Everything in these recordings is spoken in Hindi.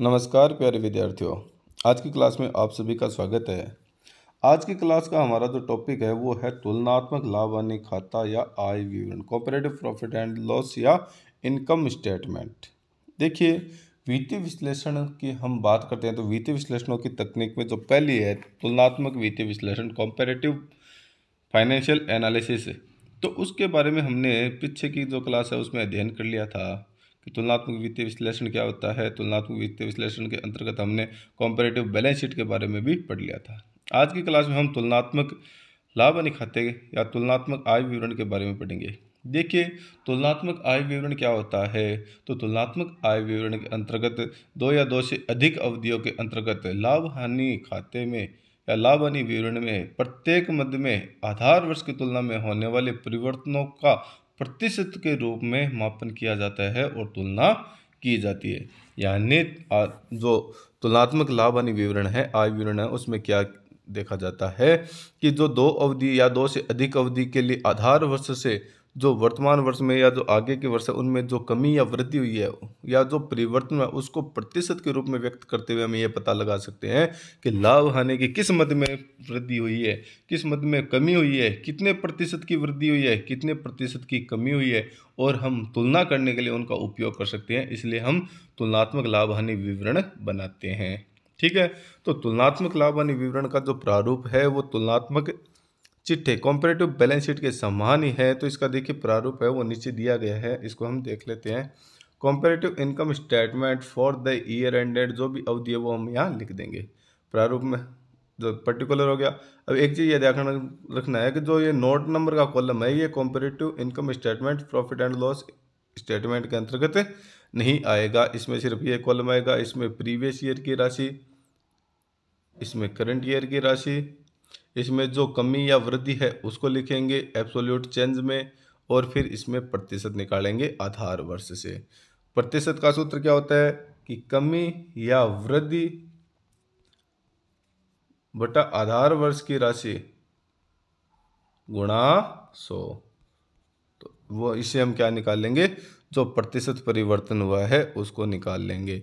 नमस्कार प्यारे विद्यार्थियों आज की क्लास में आप सभी का स्वागत है आज की क्लास का हमारा जो टॉपिक है वो है तुलनात्मक लाभ अन्य खाता या आय विवरण कॉपरेटिव प्रॉफिट एंड लॉस या इनकम स्टेटमेंट देखिए वित्तीय विश्लेषण की हम बात करते हैं तो वित्तीय विश्लेषणों की तकनीक में जो पहली है तुलनात्मक वित्तीय विश्लेषण कॉम्पेरेटिव फाइनेंशियल एनालिसिस तो उसके बारे में हमने पीछे की जो क्लास है उसमें अध्ययन कर लिया था कि तुलनात्मक वित्तीय विश्लेषण क्या होता है तुलनात्मक वित्तीय विश्लेषण के अंतर्गत हमने कॉम्पेरेटिव बैलेंस शीट के बारे में भी पढ़ लिया था आज की क्लास में हम तुलनात्मक लाभ खाते या तुलनात्मक आय विवरण के बारे में पढ़ेंगे देखिए तुलनात्मक आय विवरण क्या होता है तो तुलनात्मक आय विवरण के अंतर्गत दो या दो से अधिक अवधियों के अंतर्गत लाभ हानि खाते में या लाभ हानि विवरण में प्रत्येक मद में आधार वर्ष की तुलना में होने वाले परिवर्तनों का प्रतिशत के रूप में मापन किया जाता है और तुलना की जाती है यानी जो तुलनात्मक लाभ यानी विवरण है आय विवरण है उसमें क्या देखा जाता है कि जो दो अवधि या दो से अधिक अवधि के लिए आधार वर्ष से जो वर्तमान वर्ष में या जो आगे के वर्ष है उनमें जो कमी या वृद्धि हुई है या जो परिवर्तन है उसको प्रतिशत के रूप में व्यक्त करते हुए हम ये पता लगा सकते हैं कि लाभ हानि की किस मद में वृद्धि हुई है किस मद में कमी हुई है कितने प्रतिशत की वृद्धि हुई है कितने प्रतिशत की कमी हुई है और हम तुलना करने के लिए उनका उपयोग कर सकते हैं इसलिए हम तुलनात्मक लाभ हानि विवरण बनाते हैं ठीक है तो तुलनात्मक लाभ हानि विवरण का जो प्रारूप है वो तुलनात्मक चिट्ठे कॉम्पेरेटिव बैलेंस शीट के समान ही है तो इसका देखिए प्रारूप है वो नीचे दिया गया है इसको हम देख लेते हैं comparative income statement for the year ended जो भी अवधि है वो हम यहाँ लिख देंगे प्रारूप में जो पर्टिकुलर हो गया अब एक चीज़ ये ध्यान रखना है कि जो ये नोट नंबर का कॉलम है ये comparative income statement profit and loss statement के अंतर्गत नहीं आएगा इसमें सिर्फ ये कॉलम आएगा इसमें प्रीवियस ईयर की राशि इसमें करंट ईयर की राशि इसमें जो कमी या वृद्धि है उसको लिखेंगे एब्सोल्यूट चेंज में और फिर इसमें प्रतिशत निकालेंगे आधार वर्ष से प्रतिशत का सूत्र क्या होता है कि कमी या वृद्धि बटा आधार वर्ष की राशि गुणा सो तो वो इसे हम क्या निकाल लेंगे जो प्रतिशत परिवर्तन हुआ है उसको निकाल लेंगे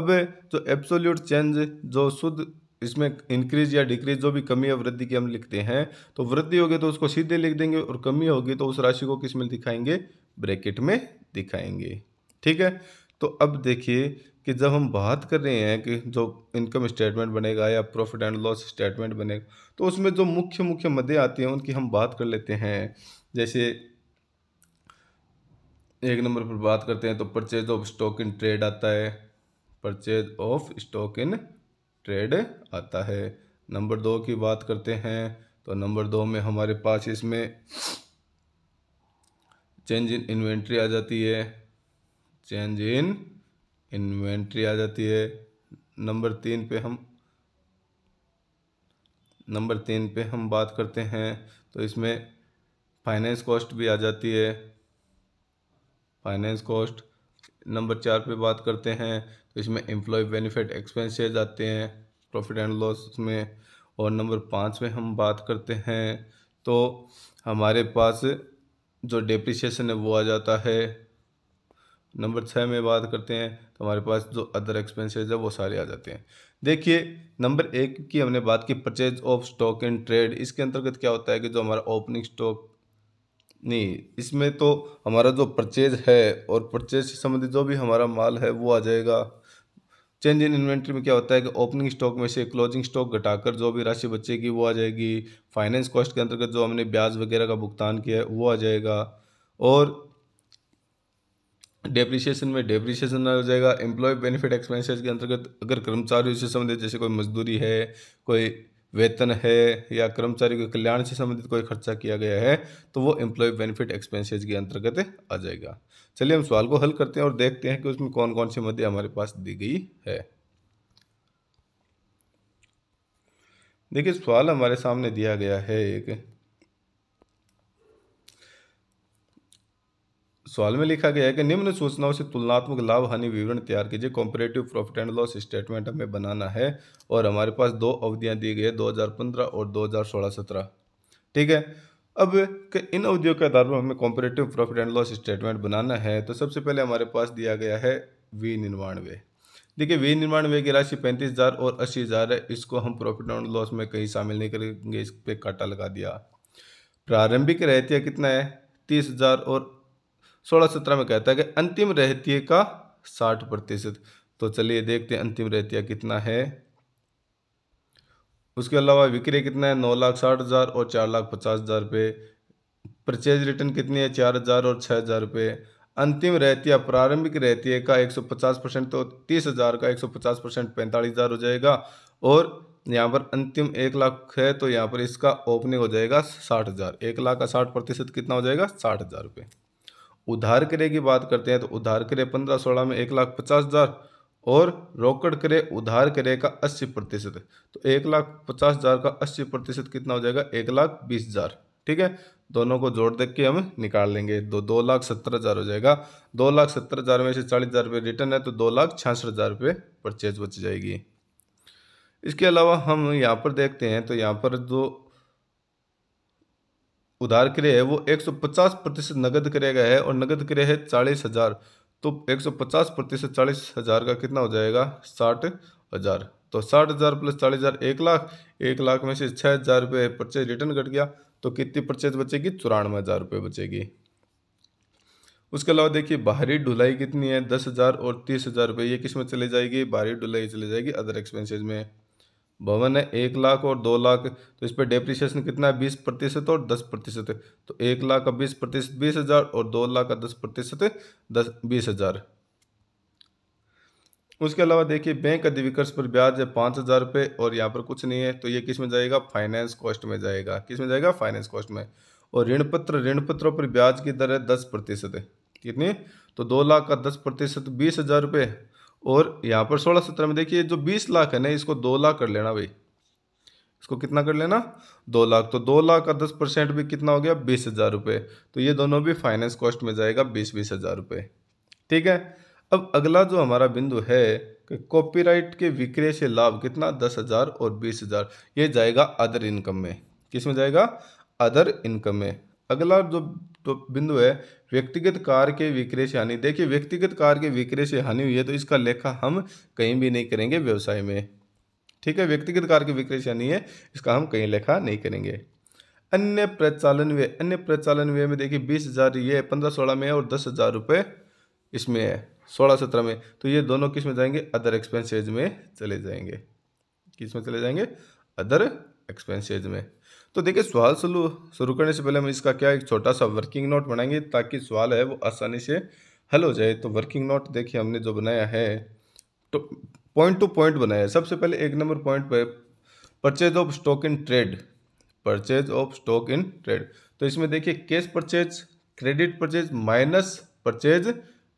अब जो एब्सोल्यूट चेंज जो शुद्ध इसमें इंक्रीज या डिक्रीज जो भी कमी या वृद्धि की हम लिखते हैं तो वृद्धि होगी तो उसको सीधे लिख देंगे और कमी होगी तो उस राशि को किस में दिखाएंगे ब्रैकेट में दिखाएंगे ठीक है तो अब देखिए कि जब हम बात कर रहे हैं कि जो इनकम स्टेटमेंट बनेगा या प्रॉफिट एंड लॉस स्टेटमेंट बनेगा तो उसमें जो मुख्य मुख्य मदे आते हैं उनकी हम बात कर लेते हैं जैसे एक नंबर पर बात करते हैं तो purchase of stock in trade आता है purchase of stock in trade आता है नंबर दो की बात करते हैं तो नंबर दो में हमारे पास इसमें चेंज इन इन्वेंट्री आ जाती है चेंज इन इन्वेंट्री आ जाती है नंबर तीन पे हम नंबर तीन पे हम बात करते हैं तो इसमें फाइनेंस कॉस्ट भी आ जाती है फाइनेंस कॉस्ट नंबर चार पे बात करते हैं तो इसमें एम्प्लॉय बेनिफिट एक्सपेंसेज आते हैं प्रॉफिट एंड लॉस उसमें और नंबर पाँच में हम बात करते हैं तो हमारे पास जो डेप्रिसिएशन है वो आ जाता है नंबर छः में बात करते हैं तो हमारे पास जो अदर एक्सपेंसेस है वो सारे आ जाते हैं देखिए नंबर एक की हमने बात की purchase of stock and trade इसके अंतर्गत क्या होता है कि जो हमारा ओपनिंग स्टॉक नहीं इसमें तो हमारा जो परचेज है और परचेज से संबंधित जो भी हमारा माल है वो आ जाएगा चेंज इन इन्वेंट्री में क्या होता है कि ओपनिंग स्टॉक में से क्लोजिंग स्टॉक घटाकर जो भी राशि बचेगी वो आ जाएगी फाइनेंस कॉस्ट के अंतर्गत जो हमने ब्याज वगैरह का भुगतान किया है वो आ जाएगा और डेप्रिसिएशन में डेप्रिसिएशन आ जाएगा एम्प्लॉय बेनिफिट एक्सपेंसेस के अंतर्गत अगर कर्मचारियों से संबंधित जैसे कोई मजदूरी है कोई वेतन है या कर्मचारी के कल्याण से संबंधित कोई खर्चा किया गया है तो वो एम्प्लॉय बेनिफिट एक्सपेंसेज के अंतर्गत आ जाएगा चलिए हम सवाल को हल करते हैं और देखते हैं कि उसमें कौन कौन सी मदे हमारे पास दी गई है देखिए सवाल हमारे सामने दिया गया है एक सवाल में लिखा गया है कि निम्न सूचनाओं से तुलनात्मक लाभ हानि विवरण तैयार कीजिए comparative profit and loss statement हमें बनाना है और हमारे पास दो अवधियां दी गई है 2015 और 2016-17 ठीक है अब इन अवधियों के आधार पर हमें comparative profit and loss statement बनाना है तो सबसे पहले हमारे पास दिया गया है वी वे देखिए वी व्यय की राशि पैंतीस हज़ार और अस्सी हज़ार है इसको हम प्रॉफिट एंड लॉस में कहीं शामिल नहीं करेंगे इस पर काटा लगा दिया प्रारंभिक रहतिया कितना है तीस हज़ार और सोलह सत्रह में कहता है कि अंतिम रहती का साठ प्रतिशत तो चलिए देखते हैं अंतिम रहतिया कितना है उसके अलावा विक्रय कितना है नौ लाख साठ हज़ार और चार लाख पचास हज़ार रुपये परचेज रिटर्न कितनी है चार हज़ार और छः हज़ार रुपये अंतिम है प्रारंभिक रहती है का एक सौ पचास परसेंट तो तीस हज़ार का एक सौ पचास परसेंट पैंतालीस हज़ार हो जाएगा और यहाँ पर अंतिम एक लाख है तो यहाँ पर इसका ओपनिंग हो जाएगा साठ हज़ार एक लाख का साठ प्रतिशत कितना हो जाएगा साठ हज़ार रुपये उधार करे की बात करते हैं तो उधार करे पंद्रह सोलह में एक लाख पचास हज़ार और रोकड़ करे उधार करे का अस्सी प्रतिशत तो एक लाख पचास हज़ार का अस्सी प्रतिशत कितना हो जाएगा एक लाख बीस हज़ार ठीक है दोनों को जोड़ देख के हम निकाल लेंगे दो दो लाख सत्तर हज़ार हो जाएगा दो लाख सत्तर हज़ार में से चालीस हज़ार रुपये रिटर्न है तो दो लाख छियासठ हज़ार रुपये परचेज बच जाएगी इसके अलावा हम यहाँ पर देखते हैं तो यहाँ पर जो उधार क्रय है वो 150 प्रतिशत नगद क्रय का है और नगद क्रय है चालीस हज़ार तो 150 प्रतिशत चालीस हज़ार का कितना हो जाएगा साठ हज़ार तो साठ हज़ार प्लस चालीस हज़ार एक लाख एक लाख में से छह हज़ार रुपये परचेज रिटर्न कट गया तो कितनी परचेज बचेगी चौरानवे हज़ार रुपये बचेगी उसके अलावा देखिए बाहरी ढुलाई कितनी है दस हज़ार और तीस हज़ार रुपये ये किस में चली जाएगी बाहरी ढुलाई चली जाएगी अदर एक्सपेंसिज में भवन है एक लाख और दो लाख तो इस पर डेप्रिसिएशन कितना है बीस प्रतिशत और दस प्रतिशत तो एक लाख का बीस प्रतिशत बीस हज़ार और दो लाख का दस प्रतिशत दस बीस हज़ार उसके अलावा देखिए बैंक अधिविकर्ष पर ब्याज है पाँच हज़ार रुपये और यहाँ पर कुछ नहीं है तो ये किस में जाएगा फाइनेंस कॉस्ट में जाएगा किस में जाएगा फाइनेंस कॉस्ट में और ऋण पत्र ऋण पत्रों पर ब्याज की दर है दस प्रतिशत कितनी तो दो लाख का दस प्रतिशत बीस हज़ार रुपये और यहाँ पर सोलह सत्रह में देखिए जो बीस लाख है ना इसको दो लाख कर लेना भाई इसको कितना कर लेना दो लाख तो दो लाख का दस परसेंट भी कितना हो गया बीस हज़ार रुपये तो ये दोनों भी फाइनेंस कॉस्ट में जाएगा बीस बीस हज़ार रुपये ठीक है अब अगला जो हमारा बिंदु है कि कॉपीराइट के विक्रय से लाभ कितना दस हज़ार और बीस हज़ार ये जाएगा अदर इनकम में किस में जाएगा अदर इनकम में अगला जो तो बिंदु है व्यक्तिगत कार के विक्रय से हानि देखिए व्यक्तिगत कार के विक्रय से हानि हुई है तो इसका लेखा हम कहीं भी नहीं करेंगे व्यवसाय में ठीक है व्यक्तिगत कार के विक्रय से हानि है इसका हम कहीं लेखा नहीं करेंगे अन्य प्रचालन व्यय अन्य प्रचालन व्यय में देखिए बीस हज़ार ये पंद्रह सोलह में है और दस हज़ार रुपये इसमें है सोलह सत्रह में तो ये दोनों किस में जाएंगे अदर एक्सपेंसेज में चले जाएंगे किस में चले जाएंगे अदर एक्सपेंसेज में तो देखिए सवाल शुरू शुरू करने से पहले हम इसका क्या एक छोटा सा वर्किंग नोट बनाएंगे ताकि सवाल है वो आसानी से हल हो जाए तो वर्किंग नोट देखिए हमने जो बनाया है तो पॉइंट टू पॉइंट बनाया है सबसे पहले एक नंबर पॉइंट पर purchase of stock in trade purchase of stock in trade तो इसमें देखिए cash purchase credit purchase minus purchase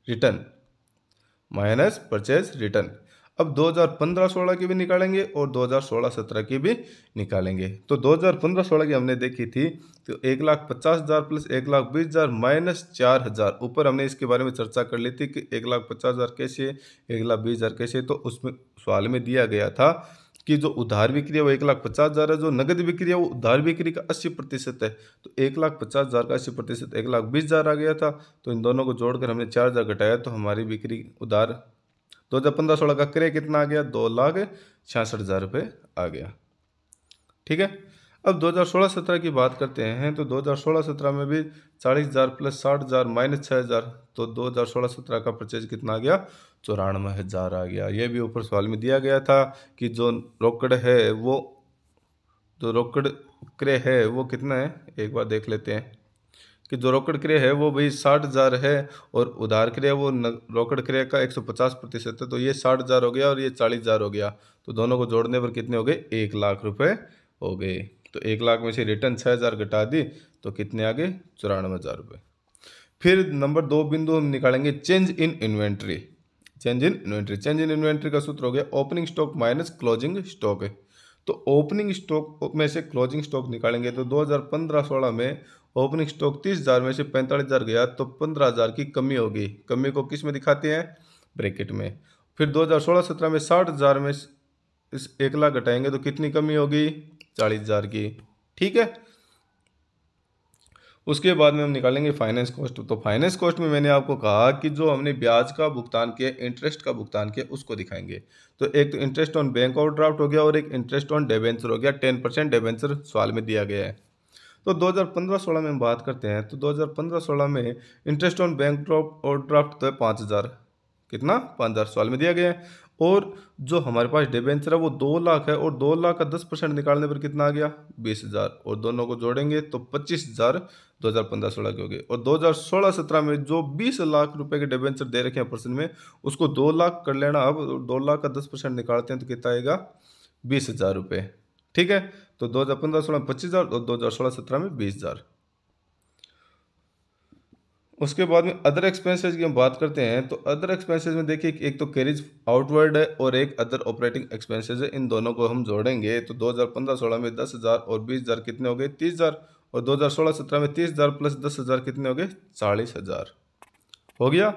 return minus purchase return अब 2015-16 की भी निकालेंगे और 2016-17 की भी निकालेंगे तो 2015-16 की हमने देखी थी तो एक लाख पचास हज़ार प्लस एक लाख बीस हज़ार माइनस चार हज़ार ऊपर हमने इसके बारे में चर्चा कर ली थी कि एक लाख पचास हज़ार कैसे एक लाख बीस हज़ार कैसे तो उसमें सवाल में दिया गया था कि जो उधार बिक्री है वो एक लाख पचास हज़ार है जो नगद बिक्री है वो उधार बिक्री का अस्सी प्रतिशत है तो एक लाख पचास हज़ार का अस्सी प्रतिशत एक लाख बीस हज़ार आ गया था तो इन दोनों को जोड़कर हमने चार हज़ार घटाया तो हमारी बिक्री उधार दो हज़ार पंद्रह सोलह का क्रय कितना आ गया दो लाख छियासठ हज़ार रुपये आ गया ठीक है अब 2016-17 की बात करते हैं तो 2016-17 में भी चालीस हज़ार प्लस साठ हज़ार माइनस छः हज़ार तो 2016-17 का परचेज कितना आ गया चौरानवे हज़ार आ गया यह भी ऊपर सवाल में दिया गया था कि जो रोकड़ है वो जो रोकड़ क्रय है वो कितना है एक बार देख लेते हैं कि जो रोकड़ क्रय है वो भाई साठ हज़ार है और उधार क्रय वो रोकड़ क्रय का एक सौ पचास प्रतिशत है तो ये साठ हज़ार हो गया और ये चालीस हज़ार हो गया तो दोनों को जोड़ने पर कितने हो गए एक लाख रुपए हो गए तो एक लाख में से रिटर्न छः हज़ार घटा दी तो कितने आ गए चौरानवे हज़ार रुपये फिर नंबर दो बिंदु हम निकालेंगे change in inventory change in inventory change in inventory का सूत्र हो गया opening stock minus closing stock है तो ओपनिंग स्टॉक में से क्लोजिंग स्टॉक निकालेंगे तो 2015-16 में ओपनिंग स्टॉक तीस हज़ार में से पैंतालीस हज़ार गया तो पंद्रह हज़ार की कमी होगी कमी को किस में दिखाते हैं ब्रैकेट में फिर दो हज़ार सोलह सत्रह में साठ हज़ार में इस एक लाख घटाएंगे तो कितनी कमी होगी चालीस हज़ार की ठीक है उसके बाद में हम निकालेंगे फाइनेंस कॉस्ट तो फाइनेंस कॉस्ट में मैंने आपको कहा कि जो हमने ब्याज का भुगतान किया इंटरेस्ट का भुगतान किया उसको दिखाएंगे तो एक तो इंटरेस्ट ऑन बैंक ओवरड्राफ्ट हो गया और एक इंटरेस्ट ऑन डेवेंचर हो गया टेन परसेंट डेवेंचर सवाल में दिया गया है तो 2015-16 में बात करते हैं तो 2015-16 में इंटरेस्ट ऑन बैंक ड्रॉप और ड्राफ्ट तो है पाँच हज़ार कितना पाँच हज़ार सवाल में दिया गया है और जो हमारे पास डिबेंचर है वो दो लाख है और दो लाख का दस परसेंट निकालने पर कितना आ गया बीस हज़ार और दोनों को जोड़ेंगे तो पच्चीस हज़ार दो हज़ार पंद्रह सोलह के हो गए और दो हज़ार सोलह सत्रह में जो बीस लाख रुपए के डिबेंचर दे रखे हैं पर्सन में उसको दो लाख कर लेना अब दो लाख का दस परसेंट निकालते हैं तो कितना आएगा बीस हज़ार रुपये ठीक है तो दो 2015 16 में पच्चीस हज़ार और दो हज़ार सोलह सत्रह में बीस हज़ार उसके बाद में अदर एक्सपेंसेस की हम बात करते हैं तो अदर एक्सपेंसेस में देखिए एक तो कैरिज आउटवर्ड है और एक अदर ऑपरेटिंग एक्सपेंसेस है इन दोनों को हम जोड़ेंगे तो 2015-16 में 10,000 और 20,000 कितने हो गए 30,000 और 2016-17 में 30,000 प्लस 10,000 कितने हो गए 40,000 हो गया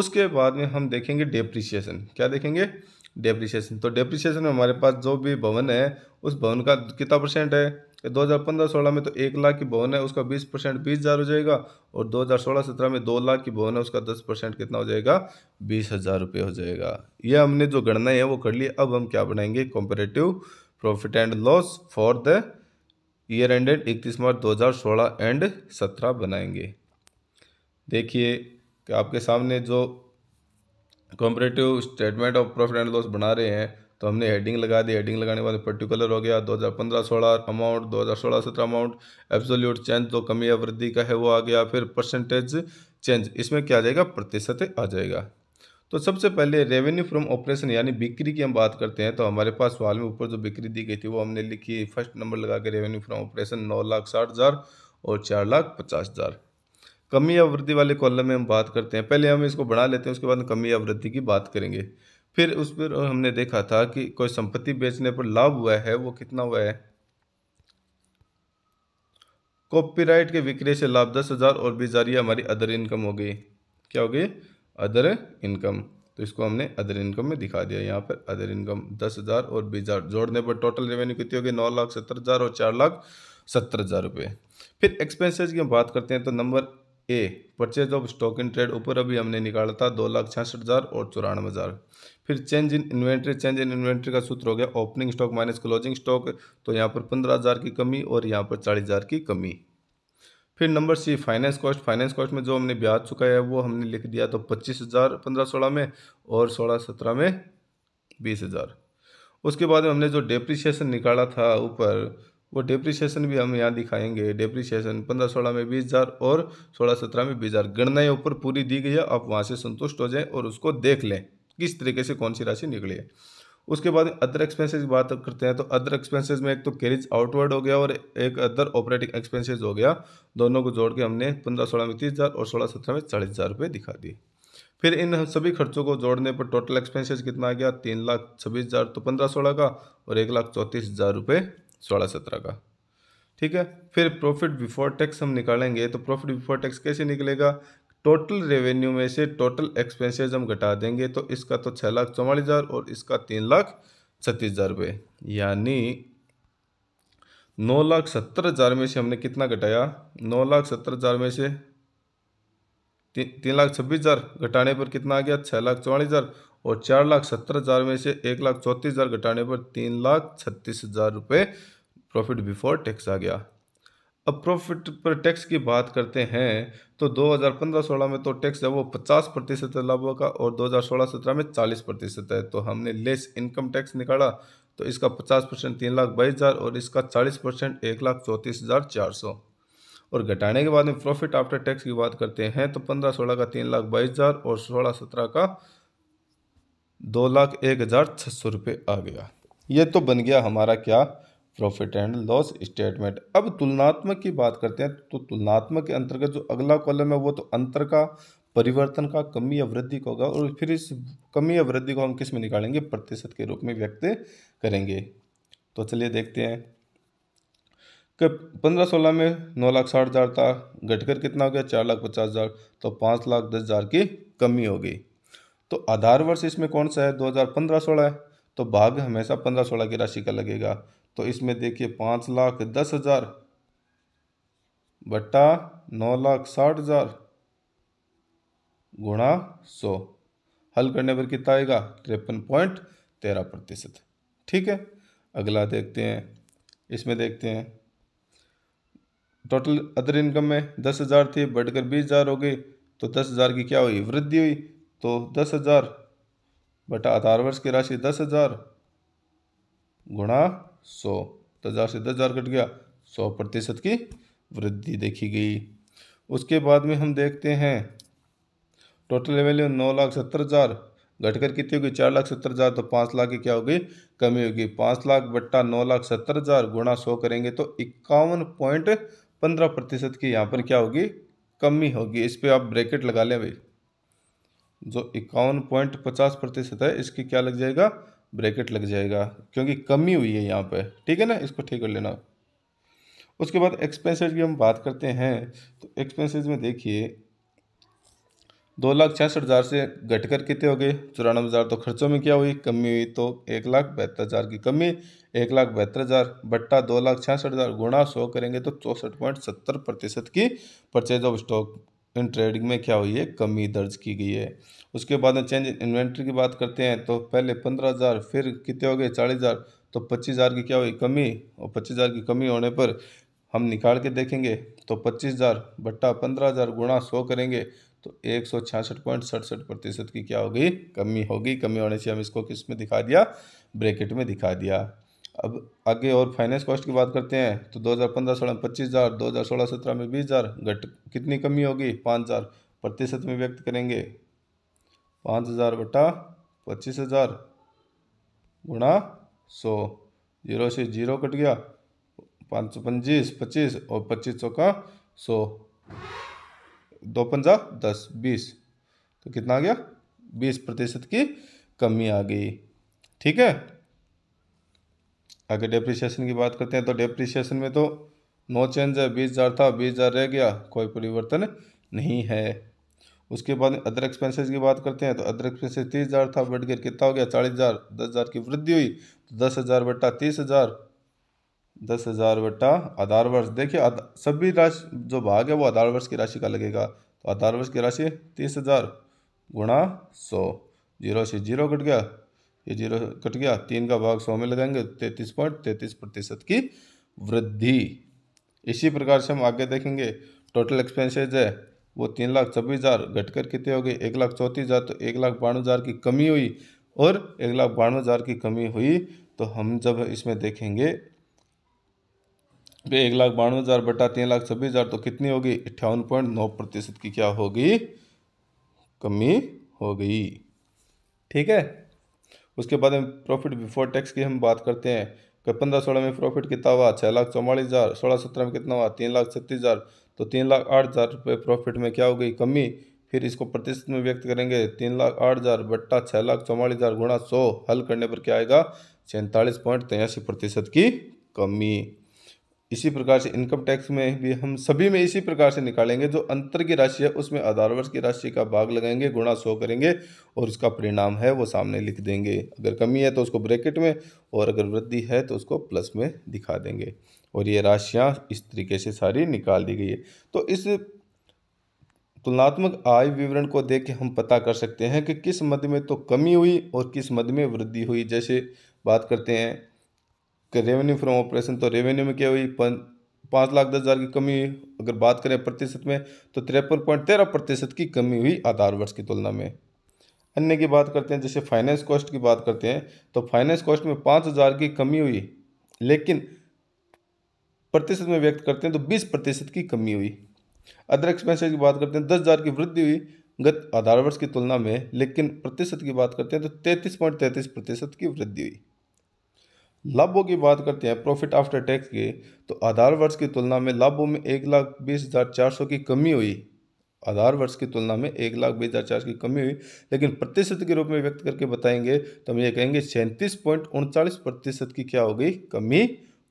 उसके बाद में हम देखेंगे डेप्रिसिएशन क्या देखेंगे डेप्रिसिएशन तो डेप्रिसिएशन में हमारे पास जो भी भवन है उस भवन का कितना परसेंट है दो हज़ार पंद्रह सोलह में तो एक लाख की भवन है उसका बीस परसेंट बीस हज़ार हो जाएगा और दो हज़ार सोलह सत्रह में दो लाख की भवन है उसका दस परसेंट कितना हो जाएगा बीस हज़ार रुपये हो जाएगा ये हमने जो गणना है वो कर ली अब हम क्या बनाएंगे comparative profit and loss for the year ended इकतीस मार्च दो हज़ार सोलह एंड सत्रह बनाएंगे देखिए आपके सामने जो comparative statement of profit and loss बना रहे हैं तो हमने हेडिंग लगा दी हेडिंग लगाने के बाद पर्टिकुलर हो गया 2015-16 अमाउंट 2016-17 अमाउंट एब्सोल्यूट चेंज जो कमी या वृद्धि का है वो आ गया फिर परसेंटेज चेंज इसमें क्या आ जाएगा प्रतिशत आ जाएगा तो सबसे पहले रेवेन्यू फ्रॉम ऑपरेशन यानी बिक्री की हम बात करते हैं तो हमारे पास साल में ऊपर जो बिक्री दी गई थी वो हमने लिखी फर्स्ट नंबर लगा के रेवेन्यू फ्रॉम ऑपरेशन नौ लाख साठ हज़ार और चार लाख पचास हज़ार कमी या वृद्धि वाले कॉलम में हम बात करते हैं पहले हम इसको बढ़ा लेते हैं उसके बाद कमी या वृद्धि की बात करेंगे फिर उस पर हमने देखा था कि कोई संपत्ति बेचने पर लाभ हुआ है वो कितना हुआ है कॉपीराइट के विक्रय से लाभ दस हज़ार और बीस हज़ार ये हमारी अदर इनकम हो गई क्या हो गई अदर इनकम तो इसको हमने अदर इनकम में दिखा दिया यहाँ पर अदर इनकम दस हज़ार और बीस हज़ार जोड़ने पर टोटल रेवेन्यू कितनी होगी नौ लाख सत्तर हज़ार और चार लाख सत्तर हज़ार रुपये फिर एक्सपेंसेस की हम बात करते हैं तो number A purchase of stock in trade ऊपर अभी हमने निकाला था दो लाख छियासठ हज़ार और चौरानवे हज़ार फिर change in inventory change in inventory का सूत्र हो गया opening stock minus closing stock तो यहाँ पर पंद्रह हज़ार की कमी और यहाँ पर चालीस हज़ार की कमी फिर number C finance cost finance cost में जो हमने ब्याज चुका है वो हमने लिख दिया तो पच्चीस हज़ार पंद्रह सोलह में और सोलह सत्रह में बीस हज़ार उसके बाद हमने जो डेप्रिसिएशन निकाला था ऊपर वो डेप्रिसिएशन भी हम यहाँ दिखाएंगे डेप्रिसिएशन पंद्रह सोलह में बीस हज़ार और सोलह सत्रह में बीस हज़ार ये ऊपर पूरी दी गई है आप वहाँ से संतुष्ट हो जाएं और उसको देख लें किस तरीके से कौन सी राशि निकली है उसके बाद अदर एक्सपेंसेस की बात करते हैं तो अदर एक्सपेंसेस में एक तो कैरिज आउटवर्ड हो गया और एक अदर ऑपरेटिंग एक्सपेंसेज हो गया दोनों को जोड़ के हमने पंद्रह सोलह में तीस हज़ार और सोलह सत्रह में चालीस हज़ार रुपये दिखा दिए फिर इन सभी खर्चों को जोड़ने पर टोटल एक्सपेंसेस कितना आ गया तीन लाख छब्बीस हज़ार तो पंद्रह सोलह का और एक लाख चौंतीस हज़ार रुपये सोलह सत्रह का ठीक है फिर प्रॉफिट बिफोर टैक्स हम निकालेंगे तो प्रॉफिट बिफोर टैक्स कैसे निकलेगा टोटल रेवेन्यू में से टोटल एक्सपेंसेस हम घटा देंगे तो इसका तो छः लाख चौवालीस हज़ार और इसका तीन लाख छत्तीस हज़ार रुपये यानी नौ लाख सत्तर हज़ार में से हमने कितना घटाया नौ लाख सत्तर हज़ार में से ती, तीन लाख छब्बीस हज़ार घटाने पर कितना आ गया छः लाख चौवालीस हज़ार और चार लाख सत्तर हज़ार में से एक लाख चौंतीस हज़ार घटाने पर तीन लाख छत्तीस हज़ार रुपये प्रॉफिट बिफोर टैक्स आ गया अब प्रॉफिट पर टैक्स की बात करते हैं तो 2015-16 में तो टैक्स है वो 50 प्रतिशत है लाभों का और 2016-17 में 40 प्रतिशत है तो हमने लेस इनकम टैक्स निकाला तो इसका 50 परसेंट तीन लाख बाईस हज़ार और इसका 40 परसेंट एक लाख चौंतीस हज़ार चार सौ और घटाने के बाद में प्रॉफिट आफ्टर टैक्स की बात करते हैं तो पंद्रह सोलह का तीन लाख बाईस हज़ार और सोलह सत्रह का दो लाख एक हज़ार छः सौ रुपये आ गया ये तो बन गया हमारा क्या प्रॉफिट एंड लॉस स्टेटमेंट अब तुलनात्मक की बात करते हैं तो तुलनात्मक के अंतर्गत जो अगला कॉलम है वो तो अंतर का परिवर्तन का कमी या वृद्धि का होगा और फिर इस कमी या वृद्धि को हम किस में निकालेंगे प्रतिशत के रूप में व्यक्त करेंगे तो चलिए देखते हैं कि पंद्रह सोलह में नौ लाख साठ हज़ार था घटकर कितना हो गया चार लाख पचास हज़ार तो पाँच लाख दस हज़ार की कमी हो गई तो आधार वर्ष इसमें कौन सा है 2015 सोलह है तो भाग हमेशा 15 सोलह की राशि का लगेगा तो इसमें देखिए पाँच लाख दस हज़ार बट्टा नौ लाख साठ हज़ार गुणा सौ हल करने पर कितना आएगा तिरपन पॉइंट तेरह प्रतिशत ठीक है अगला देखते हैं इसमें देखते हैं टोटल अदर इनकम में दस हज़ार थी बढ़कर बीस हज़ार हो गई तो दस हज़ार की क्या हुई वृद्धि हुई तो दस हजार बटा आधार वर्ष की राशि दस हजार गुणा सौ दस तो हजार से दस हजार कट गया सौ प्रतिशत की वृद्धि देखी गई उसके बाद में हम देखते हैं टोटल वैल्यू नौ लाख सत्तर हजार घटकर कितनी होगी चार लाख सत्तर हजार तो पाँच लाख की क्या होगी कमी होगी पाँच लाख बट्टा नौ लाख सत्तर हजार गुणा सौ करेंगे तो इक्यावन पॉइंट पंद्रह प्रतिशत की यहाँ पर क्या होगी कमी होगी इस पर आप ब्रैकेट लगा लें भाई जो इक्यावन पॉइंट पचास प्रतिशत है इसकी क्या लग जाएगा ब्रैकेट लग जाएगा क्योंकि कमी हुई है यहाँ पे ठीक है ना इसको ठीक कर लेना उसके बाद एक्सपेंसेज की हम बात करते हैं तो एक्सपेंसेज में देखिए दो लाख छियासठ हज़ार से घटकर कितने हो गए चौरानवे हज़ार तो खर्चों में क्या हुई कमी हुई तो एक लाख बहत्तर हज़ार की कमी एक लाख बहत्तर हज़ार बट्टा दो लाख छियासठ हज़ार गुणा सौ करेंगे तो चौंसठ पॉइंट सत्तर प्रतिशत की purchase of stock in trading में क्या हुई है कमी दर्ज की गई है उसके बाद में चेंज इन्वेंट्री की बात करते हैं तो पहले पंद्रह हज़ार फिर कितने हो गए चालीस हज़ार तो पच्चीस हज़ार की क्या हुई कमी और पच्चीस हज़ार की कमी होने पर हम निकाल के देखेंगे तो पच्चीस हज़ार बट्टा पंद्रह हज़ार गुणा सौ करेंगे तो एक सौ छियासठ पॉइंट सड़सठ प्रतिशत की क्या हो गई कमी होगी कमी होने से हम इसको किस में दिखा दिया ब्रैकेट में दिखा दिया अब आगे और फाइनेंस कॉस्ट की बात करते हैं तो 2015 सोलह में पच्चीस हज़ार दो हज़ार सोलह सत्रह में बीस हज़ार घट कितनी कमी होगी पाँच हज़ार प्रतिशत में व्यक्त करेंगे पाँच हज़ार बटा पच्चीस हज़ार गुणा सौ जीरो से जीरो कट गया पाँच सौ पच्चीस पच्चीस और पच्चीस सौ का सौ दो पंजा दस बीस तो कितना आ गया बीस प्रतिशत की कमी आ गई ठीक है अगर डेप्रिसिएशन की बात करते हैं तो डेप्रिसिएशन में तो नो चेंज है बीस हज़ार था बीस हज़ार रह गया कोई परिवर्तन नहीं है उसके बाद अदर एक्सपेंसेस की बात करते हैं तो अदर एक्सपेंसेस तीस हज़ार था बढ़ कर कितना हो गया चालीस हज़ार दस हज़ार की वृद्धि हुई तो दस हज़ार बट्टा तीस हज़ार दस हज़ार बट्टा आधार वर्ष देखिए सभी राशि जो भाग है वो आधार वर्ष की राशि का लगेगा तो आधार वर्ष की राशि तीस हज़ार गुणा सौ जीरो से जीरो कट गया ये जीरो कट गया तीन का भाग सौ में लगाएंगे तैतीस पॉइंट तैतीस प्रतिशत की वृद्धि इसी प्रकार से हम आगे देखेंगे टोटल एक्सपेंसेज है वो तीन लाख छब्बीस हज़ार घटकर कितने हो गए एक लाख चौंतीस हज़ार तो एक लाख बानवे हज़ार की कमी हुई और एक लाख बानवे हज़ार की कमी हुई तो हम जब इसमें देखेंगे तो एक लाख बानवे हज़ार बटा तीन लाख छब्बीस हज़ार तो कितनी होगी अट्ठावन पॉइंट नौ प्रतिशत की क्या होगी कमी हो गई ठीक है उसके बाद हम प्रॉफिट बिफोर टैक्स की हम बात करते हैं कि पंद्रह सोलह में प्रॉफिट कितना हुआ छः लाख चौवालीस हज़ार सोलह सत्रह में कितना हुआ तीन लाख छत्तीस हज़ार तो तीन लाख आठ हज़ार रुपये प्रॉफिट में क्या हो गई कमी फिर इसको प्रतिशत में व्यक्त करेंगे तीन लाख आठ हज़ार बट्टा छः लाख चौवालीस हज़ार गुणा सौ हल करने पर क्या आएगा सैंतालीस पॉइंट तिरासी प्रतिशत की कमी इसी प्रकार से इनकम टैक्स में भी हम सभी में इसी प्रकार से निकालेंगे जो अंतर की राशि है उसमें आधार वर्ष की राशि का भाग लगाएंगे गुणा सौ करेंगे और उसका परिणाम है वो सामने लिख देंगे अगर कमी है तो उसको ब्रैकेट में और अगर वृद्धि है तो उसको प्लस में दिखा देंगे और ये राशियाँ इस तरीके से सारी निकाल दी गई है तो इस तुलनात्मक आय विवरण को देख के हम पता कर सकते हैं कि किस मद में तो कमी हुई और किस मद में वृद्धि हुई जैसे बात करते हैं कि रेवेन्यू फ्रॉम ऑपरेशन तो रेवेन्यू में क्या हुई पाँच लाख दस हज़ार की कमी हुई अगर बात करें प्रतिशत में तो तिरपन पॉइंट तेरह प्रतिशत की कमी हुई आधार वर्ष की तुलना में अन्य की बात करते हैं जैसे फाइनेंस कॉस्ट की बात करते हैं तो फाइनेंस कॉस्ट में पाँच हज़ार की कमी हुई लेकिन प्रतिशत में व्यक्त करते हैं तो बीस प्रतिशत की कमी हुई अदर एक्सपेंसेस की बात करते हैं दस हज़ार की वृद्धि हुई गत आधार वर्ष की तुलना में लेकिन प्रतिशत की बात करते हैं तो तैंतीस पॉइंट तैंतीस प्रतिशत की वृद्धि हुई लाभों की बात करते हैं प्रॉफिट आफ्टर टैक्स के तो आधार वर्ष की तुलना में लाभों में एक लाख बीस हज़ार चार सौ की कमी हुई आधार वर्ष की तुलना में एक लाख बीस हज़ार चार सौ की कमी हुई लेकिन प्रतिशत के रूप में व्यक्त करके बताएंगे तो हम ये कहेंगे सैंतीस पॉइंट उनचालीस प्रतिशत की क्या हो गई कमी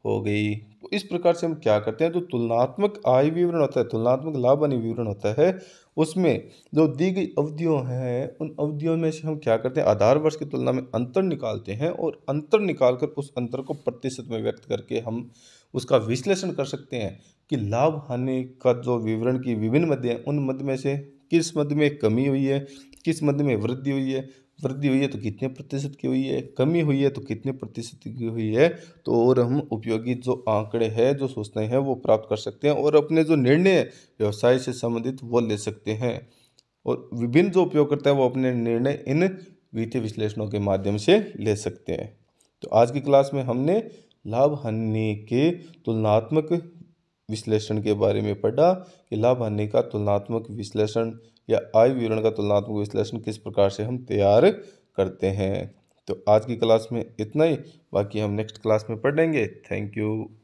हो गई तो इस प्रकार से हम क्या करते हैं तो तुलनात्मक आय विवरण होता है तुलनात्मक लाभ अनिवरण विवरण होता है उसमें जो दी गई अवधियों हैं उन अवधियों में से हम क्या करते हैं आधार वर्ष की तुलना में अंतर निकालते हैं और अंतर निकाल कर उस अंतर को प्रतिशत में व्यक्त करके हम उसका विश्लेषण कर सकते हैं कि लाभ हानि का जो विवरण की विभिन्न मध्य हैं उन मध्य में से किस मध्य में कमी हुई है किस मध्य में वृद्धि हुई है वृद्धि हुई है तो कितने प्रतिशत की हुई है कमी हुई है तो कितने प्रतिशत की हुई है तो और हम उपयोगी जो आंकड़े हैं जो सोचते हैं वो प्राप्त कर सकते हैं और अपने जो निर्णय व्यवसाय से संबंधित वो ले सकते हैं और विभिन्न जो उपयोगकर्ता है वो अपने निर्णय इन वित्तीय विश्लेषणों के माध्यम से ले सकते हैं तो आज की क्लास में हमने लाभ हानि के तुलनात्मक विश्लेषण के बारे में पढ़ा कि लाभ हानि का तुलनात्मक विश्लेषण या आय विवरण का तुलनात्मक विश्लेषण किस प्रकार से हम तैयार करते हैं तो आज की क्लास में इतना ही बाकी हम नेक्स्ट क्लास में पढ़ेंगे थैंक यू